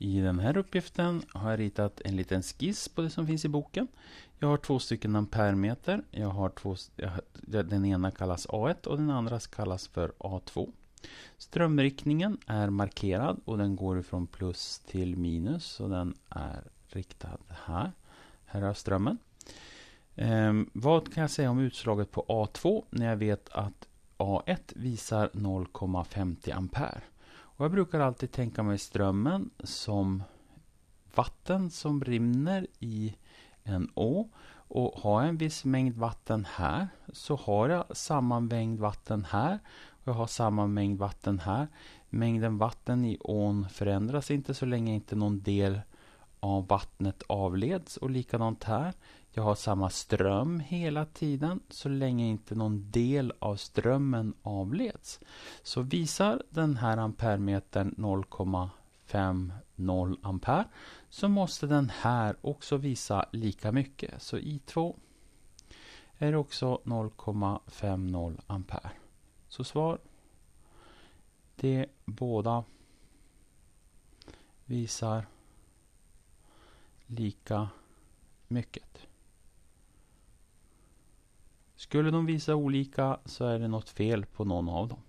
I den här uppgiften har jag ritat en liten skiss på det som finns i boken. Jag har två stycken amperemeter. Jag har två, den ena kallas A1 och den andra kallas för A2. Strömriktningen är markerad och den går ifrån plus till minus. Så den är riktad här. Här är strömmen. Ehm, vad kan jag säga om utslaget på A2 när jag vet att A1 visar 0,50 ampere? Och jag brukar alltid tänka mig strömmen som vatten som rinner i en å. Och har jag en viss mängd vatten här så har jag samma mängd vatten här. Och jag har samma mängd vatten här. Mängden vatten i ån förändras inte så länge inte någon del om vattnet avleds och likadant här. Jag har samma ström hela tiden så länge inte någon del av strömmen avleds. Så visar den här ampermetern 0,50 ampere så måste den här också visa lika mycket. Så I2 är också 0,50 ampere. Så svar det båda visar lika mycket. Skulle de visa olika så är det något fel på någon av dem.